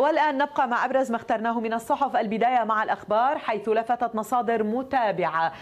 والآن نبقى مع أبرز ما اخترناه من الصحف البداية مع الأخبار حيث لفتت مصادر متابعة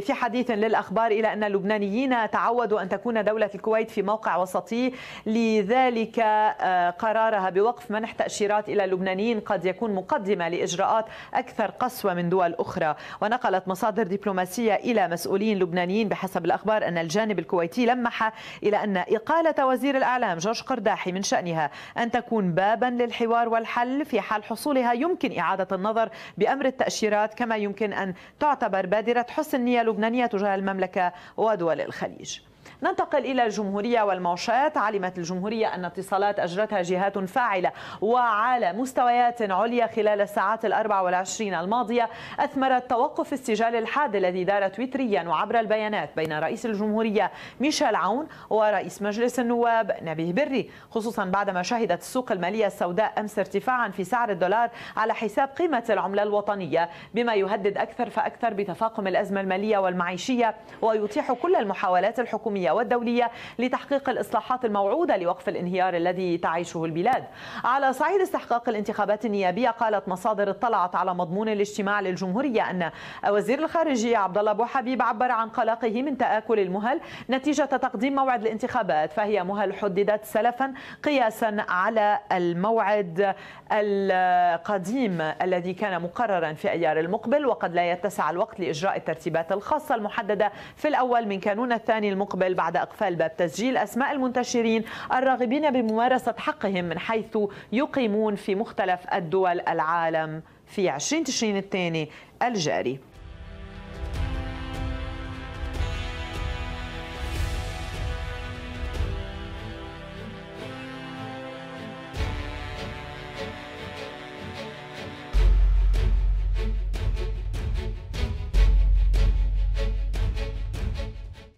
في حديث للأخبار إلى أن اللبنانيين تعودوا أن تكون دولة الكويت في موقع وسطي لذلك آه، قرارها بوقف منح تأشيرات إلى اللبنانيين قد يكون مقدمة لإجراءات أكثر قسوة من دول أخرى ونقلت مصادر دبلوماسية إلى مسؤولين لبنانيين بحسب الأخبار أن الجانب الكويتي لمح إلى أن إقالة وزير الأعلام جورج قرداحي من شأنها أن تكون بابا للحوار وال الحل في حال حصولها يمكن إعادة النظر بأمر التأشيرات كما يمكن أن تعتبر بادرة حسن نية لبنانية تجاه المملكة ودول الخليج ننتقل إلى الجمهورية والموشات علمت الجمهورية أن اتصالات أجرتها جهات فاعلة وعلى مستويات عليا خلال الساعات الأربع والعشرين الماضية أثمرت توقف السجال الحاد الذي دار تويتريا وعبر البيانات بين رئيس الجمهورية ميشيل عون ورئيس مجلس النواب نبيه بري خصوصا بعدما شهدت السوق المالية السوداء أمس ارتفاعا في سعر الدولار على حساب قيمة العملة الوطنية بما يهدد أكثر فأكثر بتفاقم الأزمة المالية والمعيشية ويتيح كل المحاولات الحكومية القومية والدولية لتحقيق الإصلاحات الموعودة لوقف الانهيار الذي تعيشه البلاد على صعيد استحقاق الانتخابات النيابية قالت مصادر اطلعت على مضمون الاجتماع للجمهورية أن وزير الخارجية عبد الله أبو حبيب عبر عن قلقه من تآكل المهل نتيجة تقديم موعد الانتخابات فهي مهل حددت سلفا قياسا على الموعد القديم الذي كان مقررا في أيار المقبل وقد لا يتسع الوقت لإجراء الترتيبات الخاصة المحددة في الأول من كانون الثاني المقبل المقبل بعد إقفال باب تسجيل أسماء المنتشرين الراغبين بممارسة حقهم من حيث يقيمون في مختلف الدول العالم في 20 تشرين الثاني الجاري